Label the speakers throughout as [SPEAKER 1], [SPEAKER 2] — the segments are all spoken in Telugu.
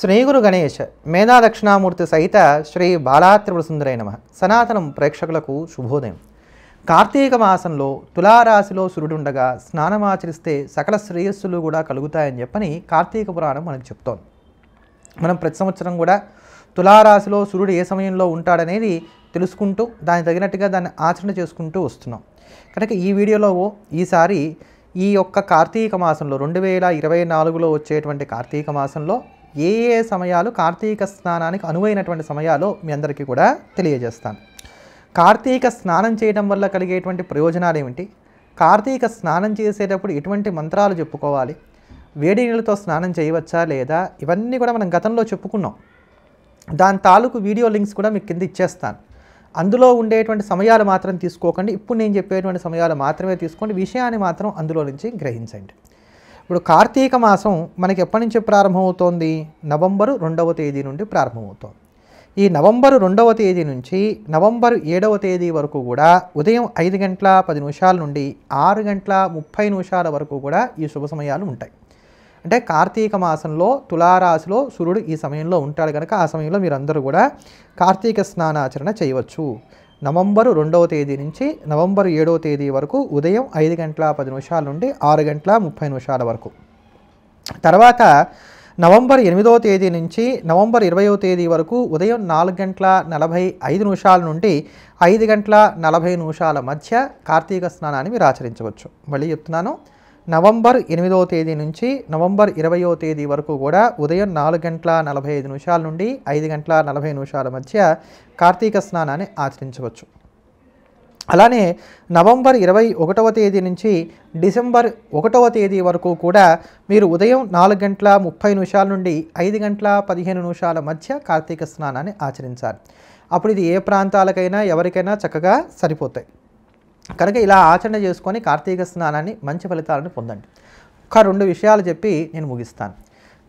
[SPEAKER 1] శ్రీగురు గణేష్ మేధా దక్షిణామూర్తి సహిత శ్రీ బాలాత్రిపుర సుందరై నమ సనాతనం ప్రేక్షకులకు శుభోదయం కార్తీక మాసంలో తులారాశిలో సూర్యుడుండగా స్నానమాచరిస్తే సకల శ్రేయస్సులు కూడా కలుగుతాయని చెప్పని కార్తీక పురాణం మనకు చెప్తోంది మనం ప్రతి సంవత్సరం కూడా తులారాశిలో సూర్యుడు ఏ సమయంలో ఉంటాడనేది తెలుసుకుంటూ దానికి తగినట్టుగా దాన్ని ఆచరణ చేసుకుంటూ వస్తున్నాం కనుక ఈ వీడియోలో ఈసారి ఈ యొక్క కార్తీక మాసంలో రెండు వేల ఇరవై నాలుగులో వచ్చేటువంటి కార్తీక మాసంలో ఏ ఏ సమయాలు కార్తీక స్నానానికి అనువైనటువంటి సమయాలు మీ అందరికీ కూడా తెలియజేస్తాను కార్తీక స్నానం చేయడం వల్ల కలిగేటువంటి ప్రయోజనాలు ఏమిటి కార్తీక స్నానం చేసేటప్పుడు ఎటువంటి మంత్రాలు చెప్పుకోవాలి వేడి నీళ్ళతో స్నానం చేయవచ్చా లేదా ఇవన్నీ కూడా మనం గతంలో చెప్పుకున్నాం దాని తాలూకు వీడియో లింక్స్ కూడా మీకు కింద ఇచ్చేస్తాను అందులో ఉండేటువంటి సమయాలు మాత్రం తీసుకోకండి ఇప్పుడు నేను చెప్పేటువంటి సమయాలు మాత్రమే తీసుకోండి విషయాన్ని మాత్రం అందులో నుంచి గ్రహించండి ఇప్పుడు కార్తీక మాసం మనకి ఎప్పటి నుంచి ప్రారంభమవుతోంది నవంబరు రెండవ తేదీ నుండి ప్రారంభమవుతోంది ఈ నవంబరు రెండవ తేదీ నుంచి నవంబరు ఏడవ తేదీ వరకు కూడా ఉదయం ఐదు గంటల పది నిమిషాల నుండి ఆరు గంటల ముప్పై నిమిషాల వరకు కూడా ఈ శుభ సమయాలు ఉంటాయి అంటే కార్తీక మాసంలో తులారాశిలో సూర్యుడు ఈ సమయంలో ఉంటాడు కనుక ఆ సమయంలో మీరందరూ కూడా కార్తీక స్నానాచరణ చేయవచ్చు నవంబర్ రెండవ తేదీ నుంచి నవంబర్ ఏడవ తేదీ వరకు ఉదయం ఐదు గంటల పది నిమిషాల నుండి ఆరు గంటల ముప్పై నిమిషాల వరకు తర్వాత నవంబర్ ఎనిమిదవ తేదీ నుంచి నవంబర్ ఇరవయో తేదీ వరకు ఉదయం నాలుగు గంటల నలభై ఐదు నిమిషాల నుండి ఐదు గంటల నలభై నిమిషాల మధ్య కార్తీక స్నానాన్ని మీరు ఆచరించవచ్చు మళ్ళీ చెప్తున్నాను నవంబర్ ఎనిమిదవ తేదీ నుంచి నవంబర్ ఇరవయో తేదీ వరకు కూడా ఉదయం నాలుగు గంటల నలభై ఐదు నిమిషాల నుండి ఐదు గంటల నలభై నిమిషాల మధ్య కార్తీక స్నానాన్ని ఆచరించవచ్చు అలానే నవంబర్ ఇరవై ఒకటవ తేదీ నుంచి డిసెంబర్ ఒకటవ తేదీ వరకు కూడా మీరు ఉదయం నాలుగు గంటల ముప్పై నిమిషాల నుండి ఐదు గంటల పదిహేను నిమిషాల మధ్య కార్తీక స్నానాన్ని ఆచరించాలి అప్పుడు ఇది ఏ ప్రాంతాలకైనా ఎవరికైనా చక్కగా సరిపోతాయి కనుక ఇలా ఆచరణ చేసుకొని కార్తీక స్నానాన్ని మంచి ఫలితాలను పొందండి ఒక రెండు విషయాలు చెప్పి నేను ముగిస్తాను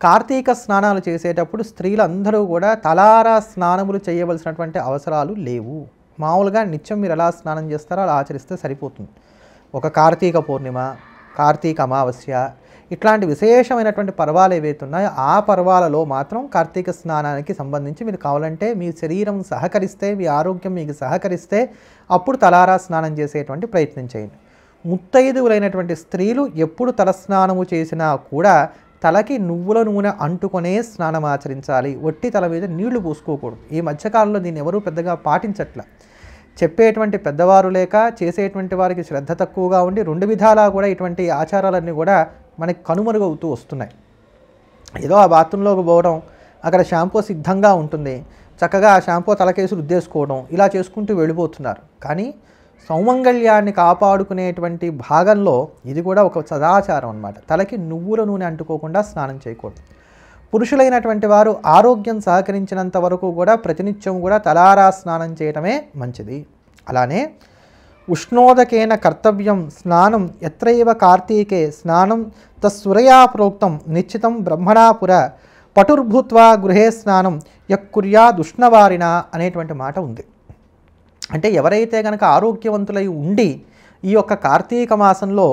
[SPEAKER 1] కార్తీక స్నానాలు చేసేటప్పుడు స్త్రీలందరూ కూడా తలారా స్నానములు చేయవలసినటువంటి అవసరాలు లేవు మామూలుగా నిత్యం మీరు ఎలా స్నానం చేస్తారో అలా ఆచరిస్తే సరిపోతుంది ఒక కార్తీక పూర్ణిమ కార్తీక అమావాస్య ఇట్లాంటి విశేషమైనటువంటి పర్వాలు ఏవైతే ఉన్నాయో ఆ పర్వాలలో మాత్రం కార్తీక స్నానానికి సంబంధించి మీరు కావాలంటే మీ శరీరం సహకరిస్తే మీ ఆరోగ్యం మీకు సహకరిస్తే అప్పుడు తలారా స్నానం చేసేటువంటి ప్రయత్నం చేయండి ముత్తైదువులైనటువంటి స్త్రీలు ఎప్పుడు తలస్నానము చేసినా కూడా తలకి నువ్వుల నూనె అంటుకొనే స్నానం ఆచరించాలి ఒట్టి తల మీద నీళ్లు పోసుకోకూడదు ఈ మధ్యకాలంలో దీన్ని ఎవరూ పెద్దగా పాటించట్లే చెప్పేటువంటి పెద్దవారు లేక చేసేటువంటి వారికి శ్రద్ధ తక్కువగా ఉండి రెండు విధాలా కూడా ఇటువంటి ఆచారాలన్నీ కూడా మనకి కనుమరుగవుతూ వస్తున్నాయి ఏదో ఆ బాత్రూంలోకి పోవడం అక్కడ షాంపూ సిద్ధంగా ఉంటుంది చక్కగా ఆ షాంపూ తలకేసి రుద్దేసుకోవడం ఇలా చేసుకుంటూ వెళ్ళిపోతున్నారు కానీ సౌమంగళ్యాన్ని కాపాడుకునేటువంటి భాగంలో ఇది కూడా ఒక సదాచారం అనమాట తలకి నువ్వుల నూనె అంటుకోకుండా స్నానం చేయకూడదు పురుషులైనటువంటి వారు ఆరోగ్యం సహకరించినంత వరకు కూడా ప్రతినిత్యం కూడా తలారా స్నానం చేయటమే మంచిది అలానే ఉష్ణోదకేన కర్తవ్యం స్నానం ఎత్రైవ కార్తీకే స్నానం తస్సురయా ప్రోక్తం నిశ్చితం బ్రహ్మణాపుర పటుర్భూత్వా గృహే స్నానం యక్కుర్యా దుష్ణవారిన అనేటువంటి మాట ఉంది అంటే ఎవరైతే కనుక ఆరోగ్యవంతులై ఉండి ఈ యొక్క కార్తీక మాసంలో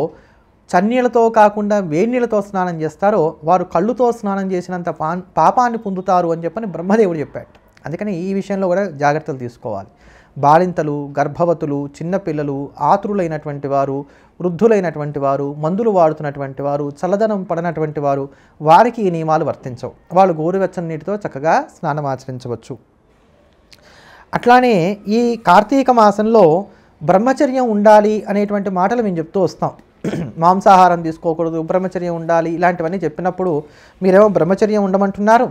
[SPEAKER 1] చన్నీళ్లతో కాకుండా వేణీళ్లతో స్నానం చేస్తారో వారు కళ్ళుతో స్నానం చేసినంత పా పాపాన్ని పొందుతారు అని చెప్పని బ్రహ్మదేవుడు చెప్పాడు అందుకని ఈ విషయంలో కూడా జాగ్రత్తలు తీసుకోవాలి బాలింతలు గర్భవతులు చిన్నపిల్లలు ఆతురులైనటువంటి వారు వృద్ధులైనటువంటి వారు మందులు వాడుతున్నటువంటి వారు చల్లదనం పడనటువంటి వారు వారికి ఈ నియమాలు వర్తించవు వాళ్ళు గోరువెచ్చని నీటితో చక్కగా స్నానం ఆచరించవచ్చు అట్లానే ఈ కార్తీక మాసంలో బ్రహ్మచర్యం ఉండాలి అనేటువంటి మాటలు మేము చెప్తూ వస్తాం మాంసాహారం తీసుకోకూడదు బ్రహ్మచర్యం ఉండాలి ఇలాంటివన్నీ చెప్పినప్పుడు మీరేమో బ్రహ్మచర్యం ఉండమంటున్నారు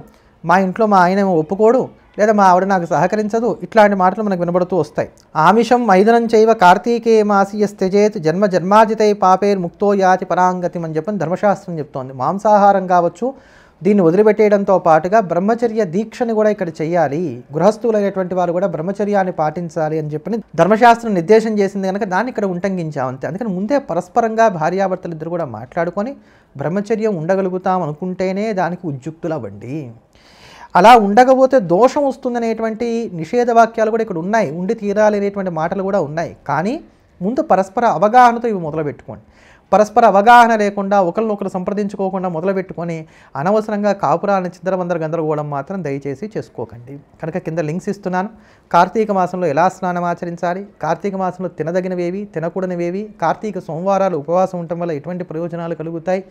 [SPEAKER 1] మా ఇంట్లో మా ఆయన ఏమో ఒప్పుకోడు లేదా మా ఆవిడ నాకు సహకరించదు ఇట్లాంటి మాటలు మనకు వినబడుతూ వస్తాయి ఆమిషం ఐదనం చేయవ కార్తీకే మాసియస్ జన్మ జన్మాజితై పాపేర్ ముక్తో యాతి పరాంగతి అని చెప్పని ధర్మశాస్త్రం చెప్తోంది మాంసాహారం కావచ్చు దీన్ని వదిలిపెట్టేయడంతో పాటుగా బ్రహ్మచర్య దీక్షని కూడా ఇక్కడ చేయాలి గృహస్థులైనటువంటి వారు కూడా బ్రహ్మచర్యాన్ని పాటించాలి అని చెప్పని ధర్మశాస్త్రం నిర్దేశం చేసింది కనుక దాన్ని ఇక్కడ ఉంటంగించాం అంతే అందుకని ముందే పరస్పరంగా భార్యాభర్తలు ఇద్దరు కూడా మాట్లాడుకొని బ్రహ్మచర్యం ఉండగలుగుతాం అనుకుంటేనే దానికి ఉద్యుక్తులవ్వండి అలా ఉండకపోతే దోషం వస్తుందనేటువంటి నిషేధ వాక్యాలు కూడా ఇక్కడ ఉన్నాయి ఉండి తీరాలి అనేటువంటి మాటలు కూడా ఉన్నాయి కానీ ముందు పరస్పర అవగాహనతో ఇవి మొదలుపెట్టుకోండి పరస్పర అవగాహన లేకుండా ఒకరినొకరు సంప్రదించుకోకుండా మొదలుపెట్టుకొని అనవసరంగా కాపురాలను చిందరబందర గందరగోళం మాత్రం దయచేసి చేసుకోకండి కనుక కింద లింక్స్ ఇస్తున్నాను కార్తీక మాసంలో ఎలా స్నానం ఆచరించాలి కార్తీక మాసంలో తినదగినవేవి తినకూడనివేవి కార్తీక సోమవారాలు ఉపవాసం ఉండటం వల్ల ఎటువంటి ప్రయోజనాలు కలుగుతాయి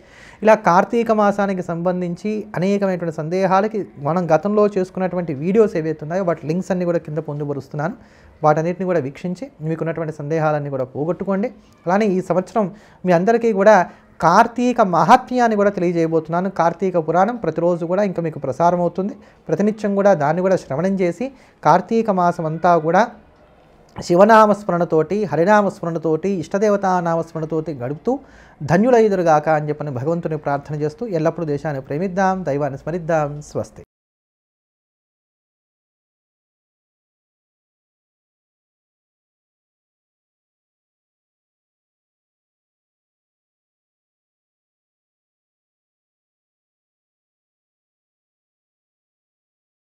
[SPEAKER 1] ఇలా కార్తీక మాసానికి సంబంధించి అనేకమైనటువంటి సందేహాలకి మనం గతంలో చేసుకున్నటువంటి వీడియోస్ ఏవైతున్నాయో వాటి లింక్స్ అన్నీ కూడా కింద పొందుపరుస్తున్నాను వాటన్నిటిని కూడా వీక్షించి మీకున్నటువంటి సందేహాలన్నీ కూడా పోగొట్టుకోండి అలానే ఈ సంవత్సరం మీ అందరికీ కూడా కార్తీక మహాత్మ్యాన్ని కూడా తెలియజేయబోతున్నాను కార్తీక పురాణం ప్రతిరోజు కూడా ఇంకా మీకు ప్రసారం అవుతుంది ప్రతినిత్యం కూడా దాన్ని కూడా శ్రవణం చేసి కార్తీక మాసం అంతా కూడా శివనామ స్మరణతోటి హరినామ స్మరణతోటి ఇష్టదేవతానామ స్మరణతోటి గడుపుతూ ధన్యులైదురుగాక అని చెప్పని భగవంతుని ప్రార్థన చేస్తూ ఎల్లప్పుడూ దేశాన్ని ప్రేమిద్దాం దైవాన్ని స్మరిద్దాం స్వస్తి